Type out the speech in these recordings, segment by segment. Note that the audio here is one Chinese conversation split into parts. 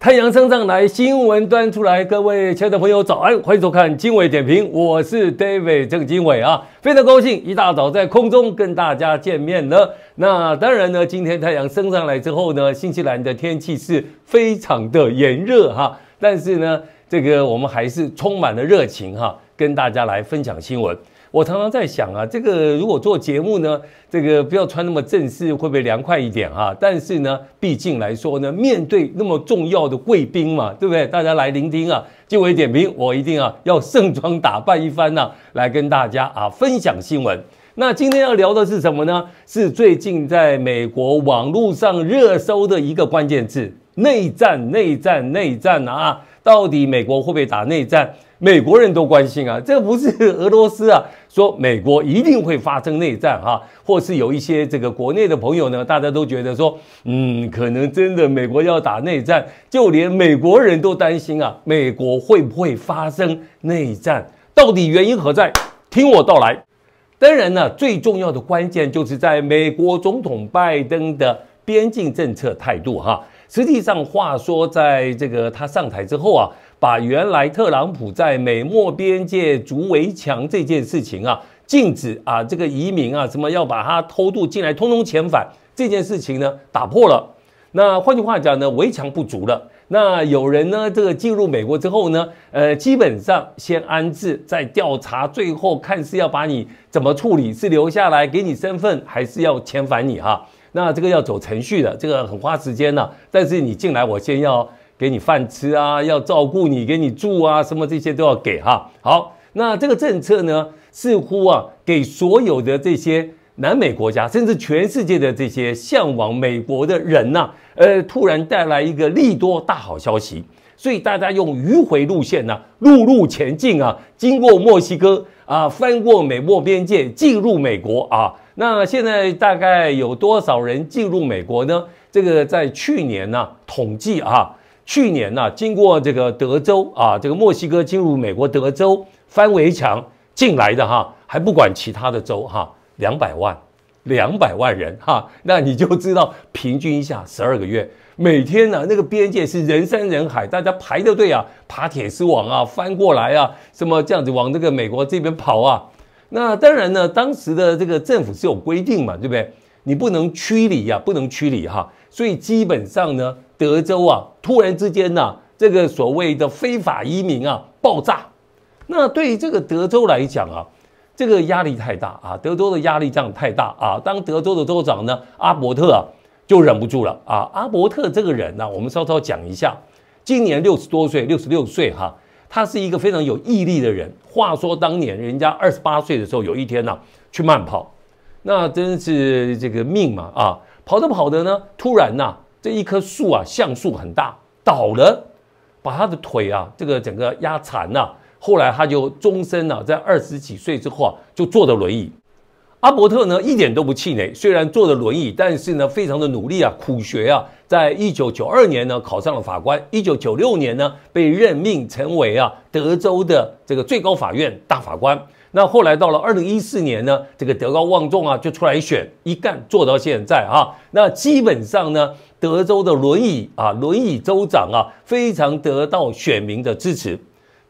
太阳升上来，新闻端出来，各位亲爱的朋友，早安，欢迎收看经纬点评，我是 David 郑经纬啊，非常高兴一大早在空中跟大家见面了。那当然呢，今天太阳升上来之后呢，新西兰的天气是非常的炎热哈，但是呢，这个我们还是充满了热情哈，跟大家来分享新闻。我常常在想啊，这个如果做节目呢，这个不要穿那么正式，会不会凉快一点啊？但是呢，毕竟来说呢，面对那么重要的贵宾嘛，对不对？大家来聆听啊，就为点评。我一定啊要盛装打扮一番啊，来跟大家啊分享新闻。那今天要聊的是什么呢？是最近在美国网络上热搜的一个关键字：内战，内战，内战啊！到底美国会不会打内战？美国人都关心啊，这不是俄罗斯啊，说美国一定会发生内战哈，或是有一些这个国内的朋友呢，大家都觉得说，嗯，可能真的美国要打内战，就连美国人都担心啊，美国会不会发生内战？到底原因何在？听我道来。当然呢，最重要的关键就是在美国总统拜登的边境政策态度哈，实际上话说，在这个他上台之后啊。把原来特朗普在美墨边界筑围墙这件事情啊，禁止啊，这个移民啊，什么要把他偷渡进来，通通遣返这件事情呢，打破了。那换句话讲呢，围墙不足了。那有人呢，这个进入美国之后呢，呃，基本上先安置，再调查，最后看是要把你怎么处理，是留下来给你身份，还是要遣返你哈？那这个要走程序的，这个很花时间呢。但是你进来，我先要。给你饭吃啊，要照顾你，给你住啊，什么这些都要给哈。好，那这个政策呢，似乎啊，给所有的这些南美国家，甚至全世界的这些向往美国的人呐，呃，突然带来一个利多大好消息。所以大家用迂回路线呢，陆路前进啊，经过墨西哥啊，翻过美墨边界进入美国啊。那现在大概有多少人进入美国呢？这个在去年呢统计啊。去年呢，经过这个德州啊，这个墨西哥进入美国德州翻围墙进来的哈，还不管其他的州哈，两百万，两百万人哈，那你就知道平均一下十二个月，每天呢那个边界是人山人海，大家排着队啊，爬铁丝网啊，翻过来啊，什么这样子往这个美国这边跑啊，那当然呢，当时的这个政府是有规定嘛，对不对？你不能驱离呀，不能驱离哈。所以基本上呢，德州啊，突然之间呢，这个所谓的非法移民啊，爆炸。那对于这个德州来讲啊，这个压力太大啊，德州的压力这样太大啊。当德州的州长呢，阿伯特啊，就忍不住了啊。阿伯特这个人呢，我们稍稍讲一下，今年六十多岁，六十六岁哈。他是一个非常有毅力的人。话说当年人家二十八岁的时候，有一天呢，去慢跑，那真是这个命嘛啊。跑着跑着呢，突然呐，这一棵树啊，橡树很大，倒了，把他的腿啊，这个整个压残了。后来他就终身呐，在二十几岁之后啊，就坐着轮椅。阿伯特呢，一点都不气馁，虽然坐着轮椅，但是呢，非常的努力啊，苦学啊，在一九九二年呢，考上了法官，一九九六年呢，被任命成为啊，德州的这个最高法院大法官。那后来到了二零一四年呢，这个德高望重啊，就出来选，一干做到现在啊。那基本上呢，德州的轮椅啊，轮椅州长啊，非常得到选民的支持。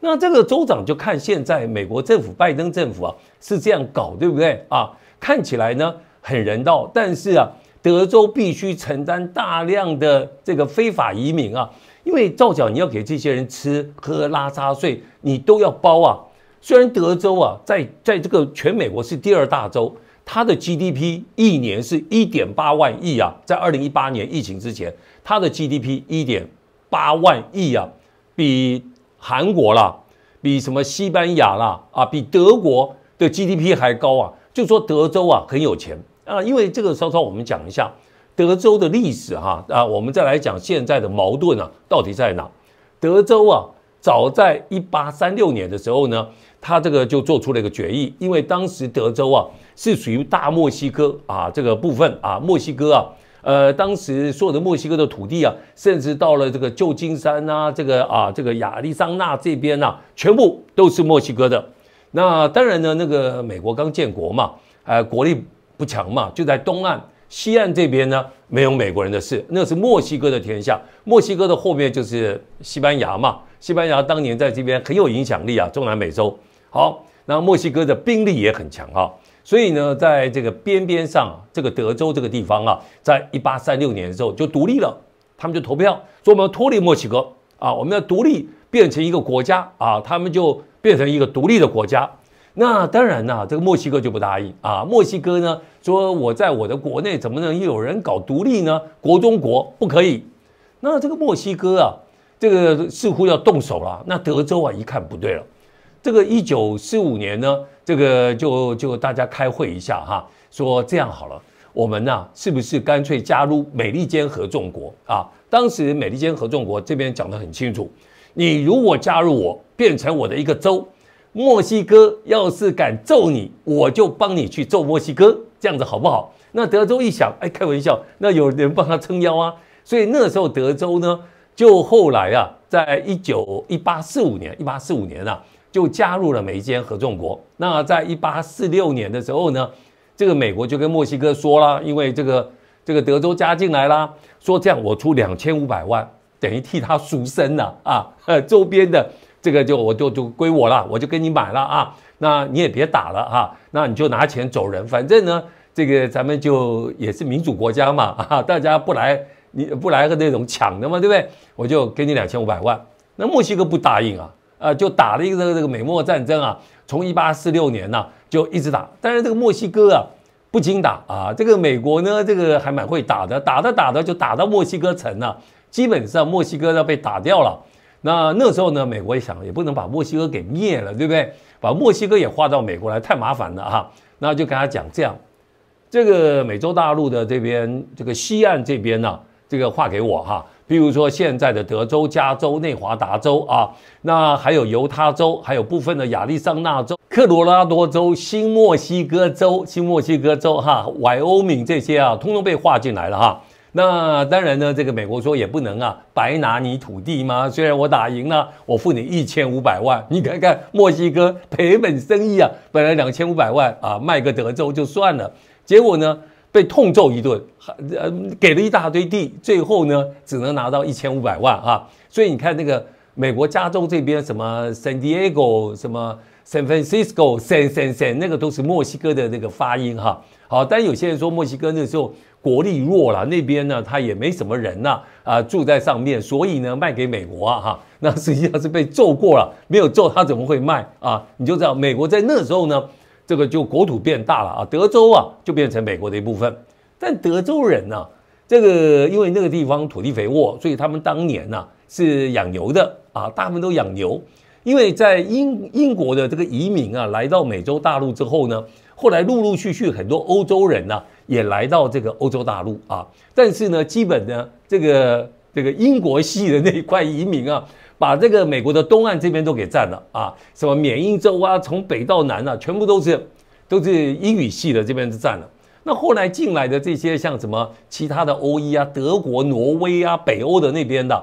那这个州长就看现在美国政府拜登政府啊，是这样搞，对不对啊？看起来呢很人道，但是啊，德州必须承担大量的这个非法移民啊，因为照讲你要给这些人吃喝拉撒睡，你都要包啊。虽然德州啊，在在这个全美国是第二大州，它的 GDP 一年是一点八万亿啊，在二零一八年疫情之前，它的 GDP 一点八万亿啊，比韩国啦，比什么西班牙啦啊，比德国的 GDP 还高啊，就说德州啊很有钱啊，因为这个稍稍我们讲一下德州的历史哈啊，我们再来讲现在的矛盾啊到底在哪？德州啊，早在一八三六年的时候呢。他这个就做出了一个决议，因为当时德州啊是属于大墨西哥啊这个部分啊，墨西哥啊，呃，当时所有的墨西哥的土地啊，甚至到了这个旧金山呐，这个啊，这个亚利桑那这边呐，全部都是墨西哥的。那当然呢，那个美国刚建国嘛，呃，国力不强嘛，就在东岸、西岸这边呢，没有美国人的事，那是墨西哥的天下。墨西哥的后面就是西班牙嘛，西班牙当年在这边很有影响力啊，中南美洲。好，那墨西哥的兵力也很强啊。所以呢，在这个边边上，这个德州这个地方啊，在一八三六年的时候就独立了，他们就投票说我们要脱离墨西哥啊，我们要独立变成一个国家啊，他们就变成一个独立的国家。那当然呢，这个墨西哥就不答应啊，墨西哥呢说我在我的国内怎么能有人搞独立呢？国中国不可以。那这个墨西哥啊，这个似乎要动手了，那德州啊一看不对了。这个一九四五年呢，这个就就大家开会一下哈，说这样好了，我们呢是不是干脆加入美利坚合众国啊？当时美利坚合众国这边讲得很清楚，你如果加入我，变成我的一个州，墨西哥要是敢揍你，我就帮你去揍墨西哥，这样子好不好？那德州一想，哎，开玩笑，那有人帮他撑腰啊，所以那时候德州呢，就后来啊，在一九一八四五年，一八四五年啊。就加入了美利坚合众国。那在一八四六年的时候呢，这个美国就跟墨西哥说了，因为这个这个德州加进来了，说这样我出两千五百万，等于替他赎身了啊。呃，周边的这个就我就就归我了，我就跟你买了啊。那你也别打了啊，那你就拿钱走人。反正呢，这个咱们就也是民主国家嘛，大家不来你不来个那种抢的嘛，对不对？我就给你两千五百万。那墨西哥不答应啊。呃，就打了一个这个这个美墨战争啊，从一八四六年呢就一直打，但是这个墨西哥啊不经打啊，这个美国呢这个还蛮会打的，打着打着就打到墨西哥城了，基本上墨西哥要被打掉了。那那时候呢，美国也想也不能把墨西哥给灭了，对不对？把墨西哥也划到美国来太麻烦了哈。那就跟他讲这样，这个美洲大陆的这边这个西岸这边呢，这个划给我哈。比如说现在的德州、加州、内华达州啊，那还有犹他州，还有部分的亚利桑那州、科罗拉多州、新墨西哥州、新墨西哥州哈、怀欧敏这些啊，通通被划进来了哈。那当然呢，这个美国说也不能啊，白拿你土地吗？虽然我打赢了，我付你一千五百万，你看看墨西哥赔本生意啊，本来两千五百万啊，卖个德州就算了，结果呢？被痛揍一顿，还呃给了一大堆地，最后呢只能拿到一千五百万啊！所以你看那个美国加州这边什么 San Diego，什么 San Francisco，San San San，那个都是墨西哥的那个发音哈。好，但有些人说墨西哥那时候国力弱了，那边呢他也没什么人呐、啊，住在上面，所以呢卖给美国哈，那实际上是被揍过了，没有揍他怎么会卖啊？你就知道美国在那时候呢。这个就国土变大了啊，德州啊就变成美国的一部分。但德州人呢，这个因为那个地方土地肥沃，所以他们当年呢是养牛的啊，大部分都养牛。因为在英英国的这个移民啊来到美洲大陆之后呢，后来陆陆续续很多欧洲人呢也来到这个欧洲大陆啊，但是呢基本呢这个这个英国系的那一块移民啊。把这个美国的东岸这边都给占了啊，什么缅因州啊，从北到南啊，全部都是都是英语系的这边是占了。那后来进来的这些像什么其他的欧裔啊，德国、挪威啊，北欧的那边的，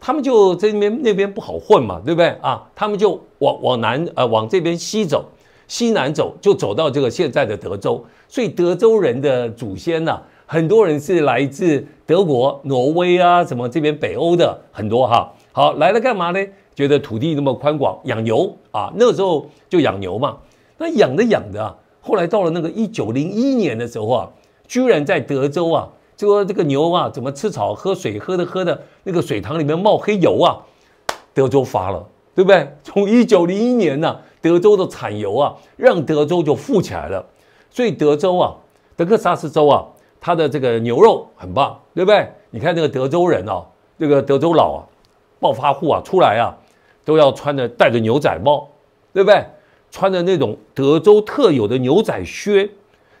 他们就这边那边不好混嘛，对不对啊？他们就往往南呃往这边西走、西南走，就走到这个现在的德州。所以德州人的祖先呢，很多人是来自德国、挪威啊，什么这边北欧的很多哈。好来了，干嘛呢？觉得土地那么宽广，养牛啊，那个时候就养牛嘛。那养着养着，后来到了那个一九零一年的时候啊，居然在德州啊，就说这个牛啊怎么吃草喝水喝的喝的那个水塘里面冒黑油啊，德州发了，对不对？从一九零一年呢，德州的产油啊，让德州就富起来了。所以德州啊，德克萨斯州啊，它的这个牛肉很棒，对不对？你看那个德州人哦，这个德州佬啊。暴发户啊，出来啊，都要穿着戴着牛仔帽，对不对？穿着那种德州特有的牛仔靴，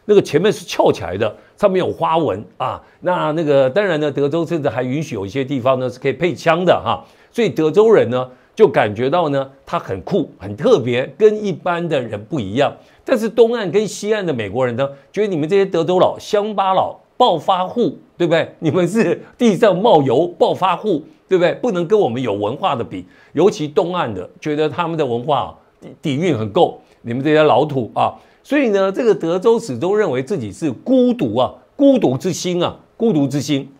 那个前面是翘起来的，上面有花纹啊。那那个当然呢，德州甚至还允许有一些地方呢是可以配枪的哈。所以德州人呢就感觉到呢，他很酷，很特别，跟一般的人不一样。但是东岸跟西岸的美国人呢，觉得你们这些德州佬、乡巴佬、暴发户，对不对？你们是地上冒油暴发户。对不对？不能跟我们有文化的比，尤其东岸的，觉得他们的文化底底蕴很够，你们这些老土啊！所以呢，这个德州始终认为自己是孤独啊，孤独之心啊，孤独之心。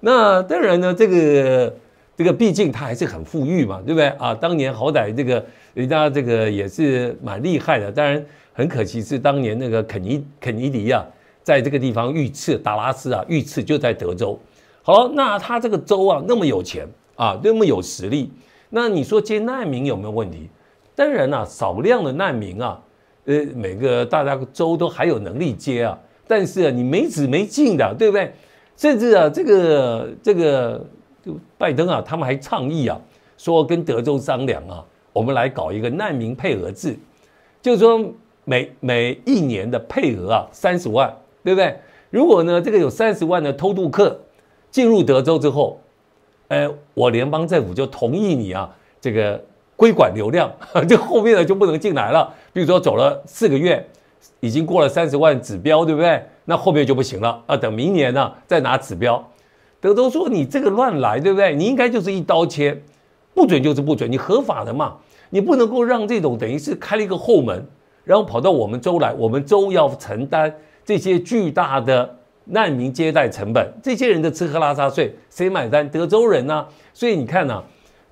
那当然呢，这个这个毕竟他还是很富裕嘛，对不对啊？当年好歹这个人家这个也是蛮厉害的。当然很可惜是当年那个肯尼肯尼迪啊，在这个地方遇刺，达拉斯啊遇刺就在德州。好那他这个州啊，那么有钱啊，那么有实力，那你说接难民有没有问题？当然啦，少量的难民啊，呃，每个大家州都还有能力接啊。但是啊，你没止没劲的，对不对？甚至啊，这个这个，拜登啊，他们还倡议啊，说跟德州商量啊，我们来搞一个难民配额制，就是说每每一年的配额啊，三十万，对不对？如果呢，这个有三十万的偷渡客。进入德州之后，诶，我联邦政府就同意你啊，这个归管流量，就 后面的就不能进来了。比如说走了四个月，已经过了三十万指标，对不对？那后面就不行了，要等明年呢再拿指标。德州说你这个乱来，对不对？你应该就是一刀切，不准就是不准，你合法的嘛，你不能够让这种等于是开了一个后门，然后跑到我们州来，我们州要承担这些巨大的。难民接待成本，这些人的吃喝拉撒睡谁买单？德州人呢？所以你看呢，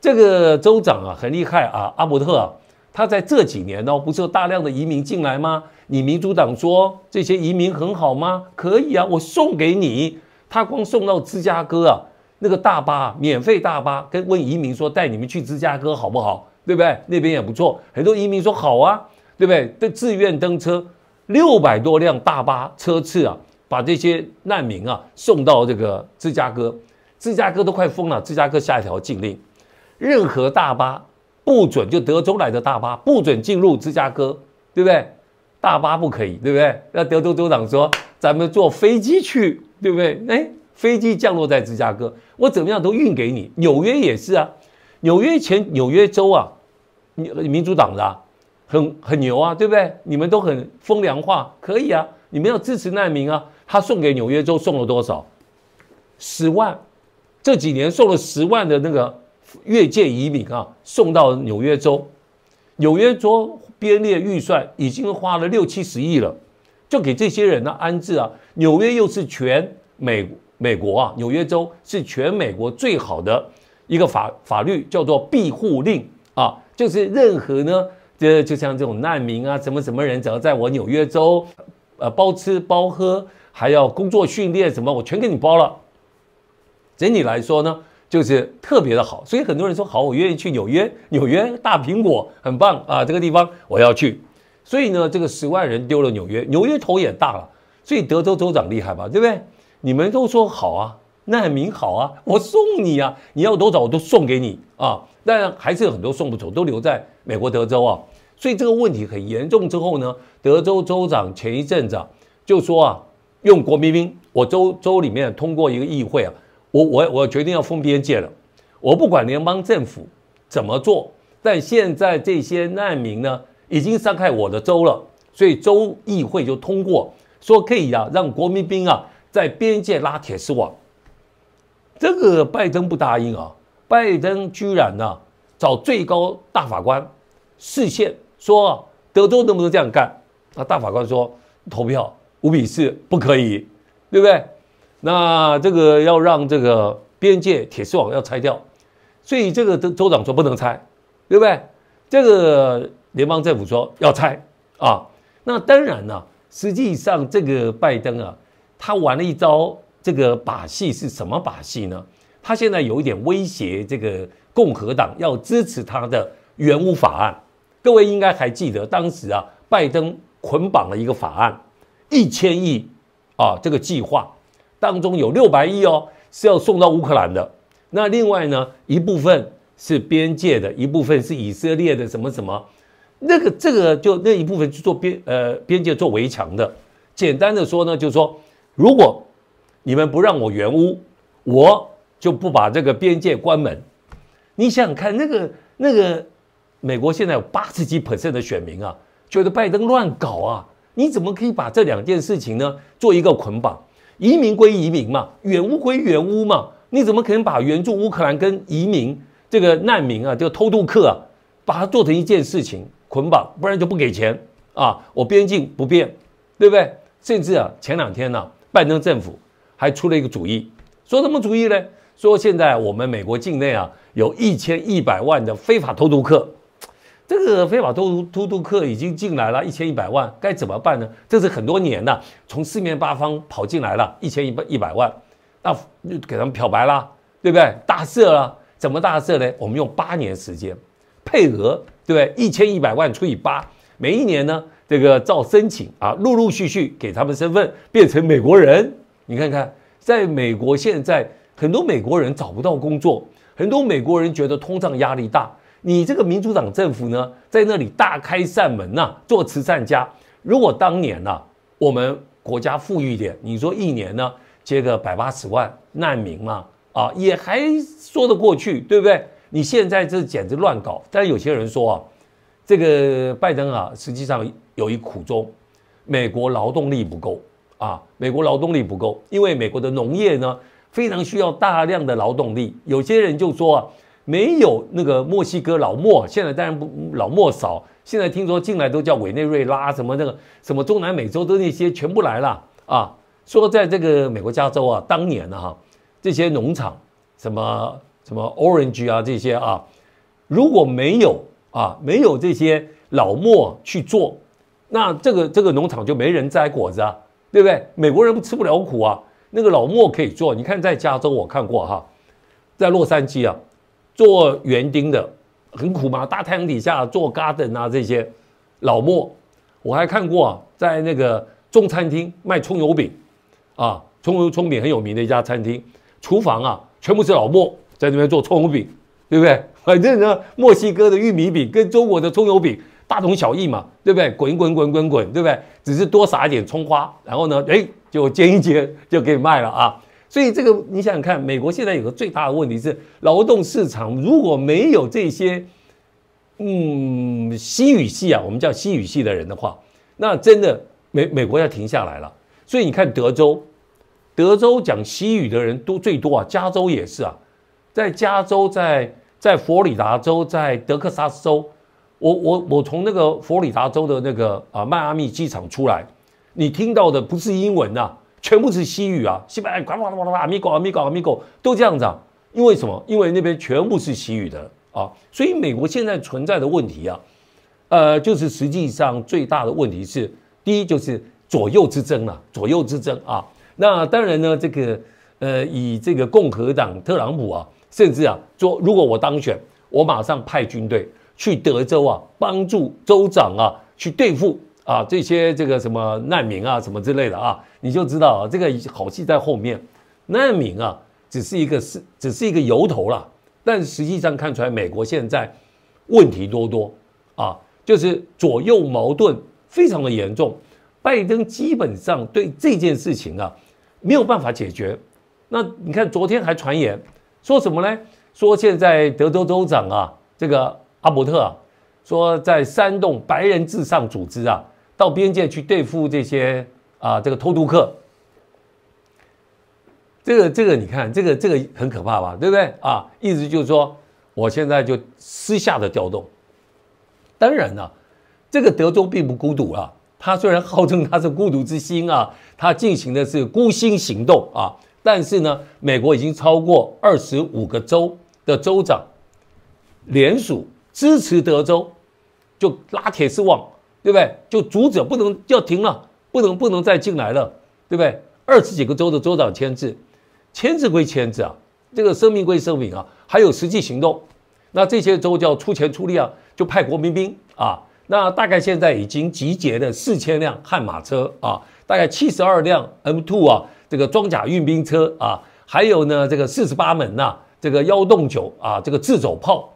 这个州长啊很厉害啊，阿伯特，他在这几年哦，不是有大量的移民进来吗？你民主党说这些移民很好吗？可以啊，我送给你，他光送到芝加哥啊，那个大巴免费大巴，跟问移民说带你们去芝加哥好不好？对不对？那边也不错，很多移民说好啊，对不对？都自愿登车，六百多辆大巴车次啊。把这些难民啊送到这个芝加哥，芝加哥都快疯了。芝加哥下一条禁令，任何大巴不准就德州来的大巴不准进入芝加哥，对不对？大巴不可以，对不对？那德州州长说：“咱们坐飞机去，对不对？”哎，飞机降落在芝加哥，我怎么样都运给你。纽约也是啊，纽约前纽约州啊，民民主党啊，很很牛啊，对不对？你们都很风凉话，可以啊，你们要支持难民啊。他送给纽约州送了多少？十万，这几年送了十万的那个越界移民啊，送到纽约州。纽约州编列预算已经花了六七十亿了，就给这些人呢安置啊。纽约又是全美美国啊，纽约州是全美国最好的一个法法律，叫做庇护令啊，就是任何呢，这就像这种难民啊，什么什么人，只要在我纽约州，呃，包吃包喝。还要工作训练什么，我全给你包了。整体来说呢，就是特别的好。所以很多人说好，我愿意去纽约，纽约大苹果很棒啊，这个地方我要去。所以呢，这个十万人丢了纽约，纽约头也大了。所以德州州长厉害吧，对不对？你们都说好啊，难民好啊，我送你啊，你要多少我都送给你啊。但还是有很多送不走，都留在美国德州啊。所以这个问题很严重。之后呢，德州州长前一阵子就说啊。用国民兵，我州州里面通过一个议会啊，我我我决定要封边界了。我不管联邦政府怎么做，但现在这些难民呢已经伤害我的州了，所以州议会就通过说可以啊，让国民兵啊在边界拉铁丝网。这个拜登不答应啊，拜登居然呢找最高大法官视线说德州能不能这样干？那大法官说投票。五比四不可以，对不对？那这个要让这个边界铁丝网要拆掉，所以这个州州长说不能拆，对不对？这个联邦政府说要拆啊。那当然了，实际上这个拜登啊，他玩了一招这个把戏，是什么把戏呢？他现在有一点威胁这个共和党要支持他的援乌法案。各位应该还记得，当时啊，拜登捆绑了一个法案。一千亿，啊，这个计划当中有六百亿哦，是要送到乌克兰的。那另外呢，一部分是边界的一部分是以色列的什么什么，那个这个就那一部分去做边呃边界做围墙的。简单的说呢，就是说，如果你们不让我援乌，我就不把这个边界关门。你想想看，那个那个美国现在有八十几 percent 的选民啊，觉得拜登乱搞啊。你怎么可以把这两件事情呢做一个捆绑？移民归移民嘛，援乌归援乌嘛。你怎么可能把援助乌克兰跟移民这个难民啊，这个偷渡客啊，把它做成一件事情捆绑？不然就不给钱啊！我边境不变，对不对？甚至啊，前两天呢，拜登政府还出了一个主意，说什么主意呢？说现在我们美国境内啊，有一千一百万的非法偷渡客。这个非法偷渡偷渡客已经进来了一千一百万，该怎么办呢？这是很多年呐，从四面八方跑进来了，一千一百一百万，那给他们漂白了，对不对？大赦了，怎么大赦呢？我们用八年时间配额，对不对？一千一百万除以八，每一年呢，这个照申请啊，陆陆续续给他们身份变成美国人。你看看，在美国现在很多美国人找不到工作，很多美国人觉得通胀压力大。你这个民主党政府呢，在那里大开扇门呐，做慈善家。如果当年呐，我们国家富裕点，你说一年呢，接个百八十万难民嘛，啊，也还说得过去，对不对？你现在这简直乱搞。但是有些人说啊，这个拜登啊，实际上有一苦衷，美国劳动力不够啊，美国劳动力不够，因为美国的农业呢，非常需要大量的劳动力。有些人就说啊。没有那个墨西哥老莫，现在当然不老莫少。现在听说进来都叫委内瑞拉什么那个什么中南美洲的那些全部来了啊！说在这个美国加州啊，当年呢哈，这些农场什么什么 orange 啊这些啊，如果没有啊没有这些老莫去做，那这个这个农场就没人摘果子，啊，对不对？美国人吃不了苦啊，那个老莫可以做。你看在加州我看过哈，在洛杉矶啊。做园丁的很苦嘛，大太阳底下做 garden 啊，这些老莫我还看过啊，在那个中餐厅卖葱油饼，啊，葱油葱饼很有名的一家餐厅，厨房啊全部是老莫在那边做葱油饼，对不对？反正呢，墨西哥的玉米饼跟中国的葱油饼大同小异嘛，对不对？滚滚滚滚滚，对不对？只是多撒一点葱花，然后呢，哎，就煎一煎就给卖了啊。所以这个，你想想看，美国现在有个最大的问题是，劳动市场如果没有这些，嗯，西语系啊，我们叫西语系的人的话，那真的美美国要停下来了。所以你看，德州，德州讲西语的人都最多啊，加州也是啊，在加州，在在佛里达州，在德克萨斯州，我我我从那个佛里达州的那个啊迈阿密机场出来，你听到的不是英文呐。全部是西语啊，西班牙，咣咣咣咣咣，阿米哥，阿米哥，阿米哥，都这样子。因为什么？因为那边全部是西语的啊。所以美国现在存在的问题啊，呃，就是实际上最大的问题是，第一就是左右之争了，左右之争啊。那当然呢，这个呃，以这个共和党特朗普啊，甚至啊说，如果我当选，我马上派军队去德州啊，帮助州长啊，去对付。啊，这些这个什么难民啊，什么之类的啊，你就知道啊，这个好戏在后面。难民啊，只是一个是，只是一个由头了。但实际上看出来，美国现在问题多多啊，就是左右矛盾非常的严重。拜登基本上对这件事情啊没有办法解决。那你看，昨天还传言说什么呢？说现在德州州长啊，这个阿伯特啊，说在煽动白人至上组织啊。到边界去对付这些啊，这个偷渡客，这个这个你看，这个这个很可怕吧，对不对啊？意思就是说，我现在就私下的调动。当然了，这个德州并不孤独啊，他虽然号称他是孤独之心啊，他进行的是孤星行动啊，但是呢，美国已经超过二十五个州的州长联署支持德州，就拉铁丝网。对不对？就阻止不能，要停了，不能不能再进来了，对不对？二十几个州的州长签字，签字归签字啊，这个声明归声明啊，还有实际行动，那这些州叫出钱出力啊，就派国民兵啊。那大概现在已经集结了四千辆悍马车啊，大概七十二辆 M2 啊，这个装甲运兵车啊，还有呢这个四十八门呐，这个幺洞九啊，这个自走炮，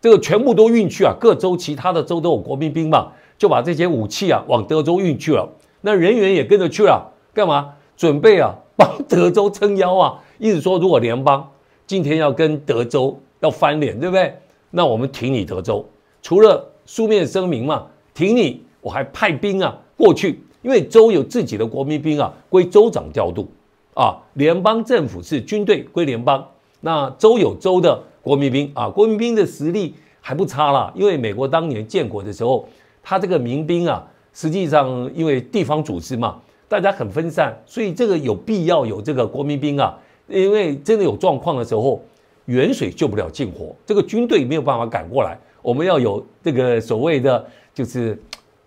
这个全部都运去啊。各州其他的州都有国民兵嘛。就把这些武器啊往德州运去了，那人员也跟着去了，干嘛？准备啊帮德州撑腰啊！意思说，如果联邦今天要跟德州要翻脸，对不对？那我们挺你德州，除了书面声明嘛，挺你，我还派兵啊过去，因为州有自己的国民兵啊，归州长调度啊。联邦政府是军队归联邦，那州有州的国民兵啊，国民兵的实力还不差啦，因为美国当年建国的时候。他这个民兵啊，实际上因为地方组织嘛，大家很分散，所以这个有必要有这个国民兵啊，因为真的有状况的时候，远水救不了近火，这个军队没有办法赶过来，我们要有这个所谓的就是，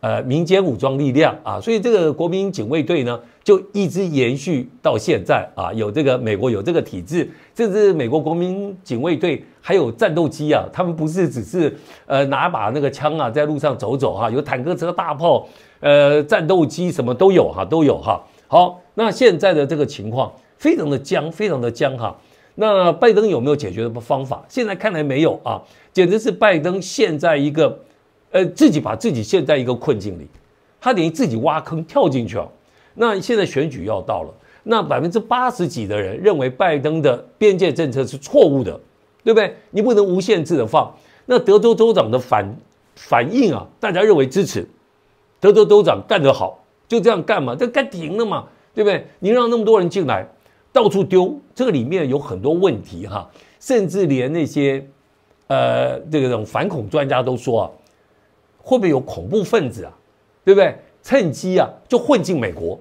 呃，民间武装力量啊，所以这个国民警卫队呢。就一直延续到现在啊！有这个美国有这个体制，甚至美国国民警卫队，还有战斗机啊，他们不是只是呃拿把那个枪啊，在路上走走哈，有坦克车、大炮，呃，战斗机什么都有哈，都有哈。好，那现在的这个情况非常的僵，非常的僵哈。那拜登有没有解决的方法？现在看来没有啊，简直是拜登陷在一个呃自己把自己陷在一个困境里，他等于自己挖坑跳进去哦。那现在选举要到了，那百分之八十几的人认为拜登的边界政策是错误的，对不对？你不能无限制的放。那德州州长的反反应啊，大家认为支持德州州长干得好，就这样干嘛？这该停了嘛？对不对？你让那么多人进来，到处丢，这个里面有很多问题哈，甚至连那些呃这种反恐专家都说啊，会不会有恐怖分子啊？对不对？趁机啊，就混进美国，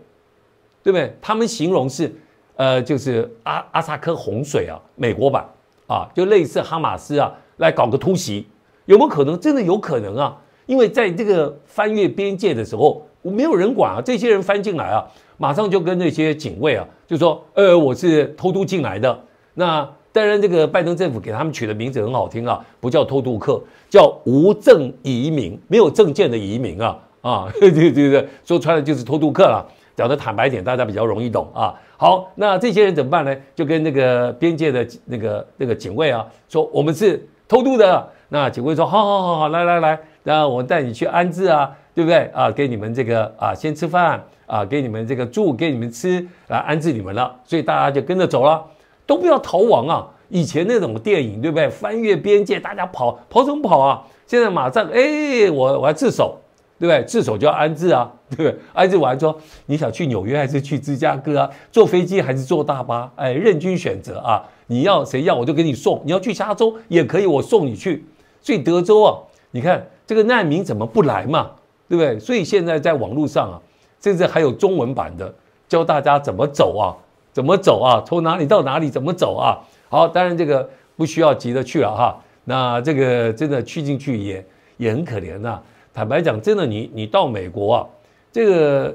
对不对？他们形容是，呃，就是阿阿萨克洪水啊，美国版啊，就类似哈马斯啊，来搞个突袭，有没有可能？真的有可能啊！因为在这个翻越边界的时候，没有人管啊，这些人翻进来啊，马上就跟那些警卫啊，就说，呃，我是偷渡进来的。那当然，这个拜登政府给他们取的名字很好听啊，不叫偷渡客，叫无证移民，没有证件的移民啊。啊，对对对，说穿了就是偷渡客了。讲的坦白点，大家比较容易懂啊。好，那这些人怎么办呢？就跟那个边界的那个那个警卫啊，说我们是偷渡的。那警卫说，好好好好，来来来，那我带你去安置啊，对不对啊？给你们这个啊，先吃饭啊，给你们这个住，给你们吃啊，安置你们了。所以大家就跟着走了，都不要逃亡啊。以前那种电影，对不对？翻越边界，大家跑跑什么跑啊？现在马上，哎，我我要自首。对，不对？自首就要安置啊，对不对？安置完之后，你想去纽约还是去芝加哥啊？坐飞机还是坐大巴？哎，任君选择啊！你要谁要我就给你送。你要去加州也可以，我送你去。所以德州啊，你看这个难民怎么不来嘛，对不对？所以现在在网络上啊，甚至还有中文版的教大家怎么走啊，怎么走啊，从哪里到哪里怎么走啊？好，当然这个不需要急着去了哈。那这个真的去进去也也很可怜呐。坦白讲，真的你你到美国啊，这个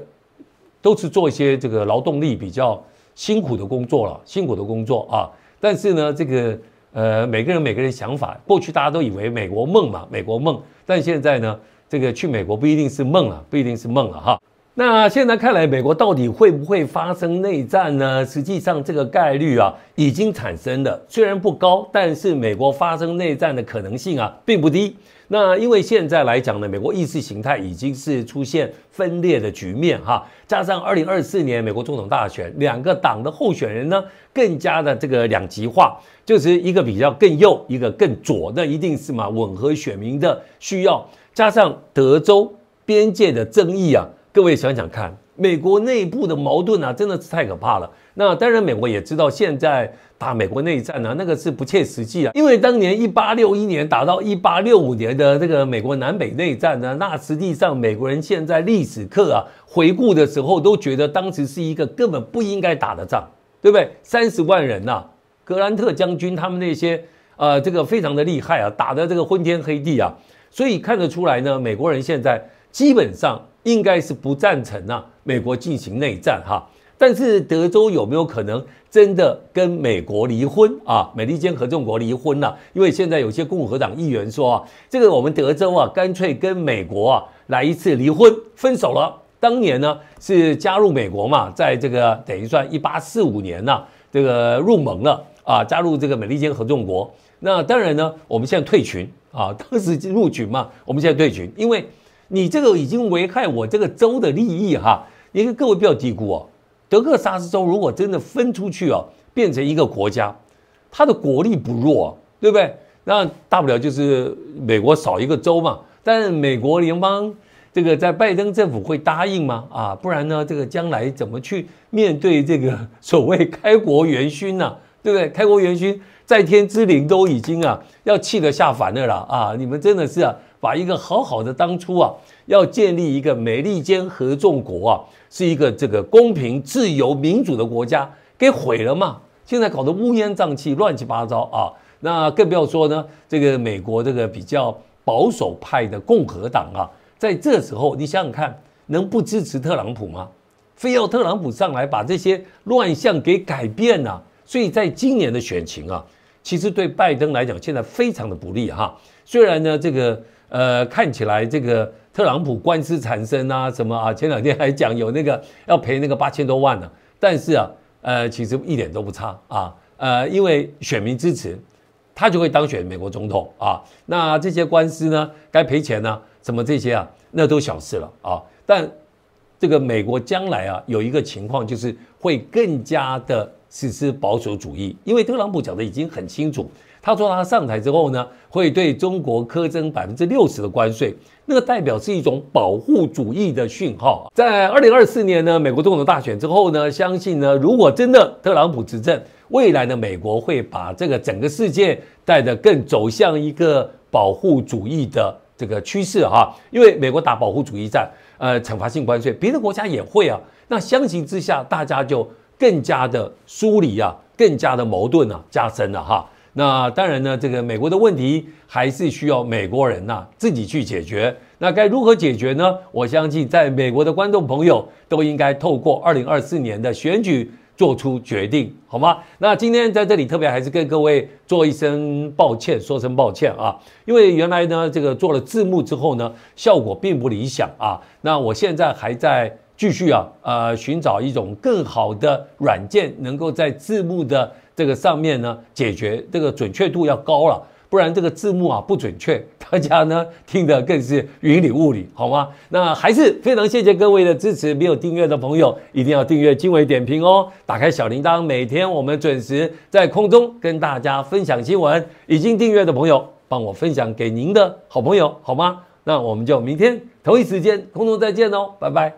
都是做一些这个劳动力比较辛苦的工作了，辛苦的工作啊。但是呢，这个呃，每个人每个人想法，过去大家都以为美国梦嘛，美国梦。但现在呢，这个去美国不一定是梦了，不一定是梦了哈。那现在看来，美国到底会不会发生内战呢？实际上，这个概率啊已经产生了，虽然不高，但是美国发生内战的可能性啊并不低。那因为现在来讲呢，美国意识形态已经是出现分裂的局面哈，加上二零二四年美国总统大选，两个党的候选人呢更加的这个两极化，就是一个比较更右，一个更左，那一定是嘛吻合选民的需要，加上德州边界的争议啊。各位想想看，美国内部的矛盾啊，真的是太可怕了。那当然，美国也知道现在打美国内战呢，那个是不切实际啊。因为当年一八六一年打到一八六五年的这个美国南北内战呢，那实际上美国人现在历史课啊回顾的时候，都觉得当时是一个根本不应该打的仗，对不对？三十万人呐，格兰特将军他们那些呃，这个非常的厉害啊，打的这个昏天黑地啊。所以看得出来呢，美国人现在基本上。应该是不赞成啊美国进行内战哈。但是德州有没有可能真的跟美国离婚啊？美利坚合众国离婚了？因为现在有些共和党议员说，这个我们德州啊，干脆跟美国啊来一次离婚分手了。当年呢是加入美国嘛，在这个等于算一八四五年呢这个入盟了啊，加入这个美利坚合众国。那当然呢，我们现在退群啊，当时入群嘛，我们现在退群，因为。你这个已经危害我这个州的利益哈！你看各位不要低估哦，德克萨斯州如果真的分出去哦，变成一个国家，它的国力不弱，对不对？那大不了就是美国少一个州嘛。但美国联邦这个在拜登政府会答应吗？啊，不然呢，这个将来怎么去面对这个所谓开国元勋呢？对不对？开国元勋在天之灵都已经啊要气得下凡了了啊！你们真的是啊！把一个好好的当初啊，要建立一个美利坚合众国啊，是一个这个公平、自由、民主的国家，给毁了嘛？现在搞得乌烟瘴气、乱七八糟啊！那更不要说呢，这个美国这个比较保守派的共和党啊，在这时候你想想看，能不支持特朗普吗？非要特朗普上来把这些乱象给改变呢？所以，在今年的选情啊，其实对拜登来讲，现在非常的不利哈。虽然呢，这个。呃，看起来这个特朗普官司缠身啊，什么啊？前两天还讲有那个要赔那个八千多万呢。但是啊，呃，其实一点都不差啊。呃，因为选民支持，他就会当选美国总统啊。那这些官司呢，该赔钱呢，什么这些啊，那都小事了啊。但这个美国将来啊，有一个情况就是会更加的实施保守主义，因为特朗普讲的已经很清楚。他说：“他上台之后呢，会对中国苛征百分之六十的关税，那个代表是一种保护主义的讯号。在二零二四年呢，美国总统大选之后呢，相信呢，如果真的特朗普执政，未来的美国会把这个整个世界带得更走向一个保护主义的这个趋势啊，因为美国打保护主义战，呃，惩罚性关税，别的国家也会啊。那相形之下，大家就更加的疏离啊，更加的矛盾啊，加深了哈。”那当然呢，这个美国的问题还是需要美国人呐自己去解决。那该如何解决呢？我相信，在美国的观众朋友都应该透过二零二四年的选举做出决定，好吗？那今天在这里特别还是跟各位做一声抱歉，说声抱歉啊，因为原来呢这个做了字幕之后呢效果并不理想啊。那我现在还在继续啊呃寻找一种更好的软件，能够在字幕的。这个上面呢，解决这个准确度要高了，不然这个字幕啊不准确，大家呢听的更是云里雾里，好吗？那还是非常谢谢各位的支持，没有订阅的朋友一定要订阅经纬点评哦，打开小铃铛，每天我们准时在空中跟大家分享新闻。已经订阅的朋友，帮我分享给您的好朋友，好吗？那我们就明天同一时间空中再见哦，拜拜。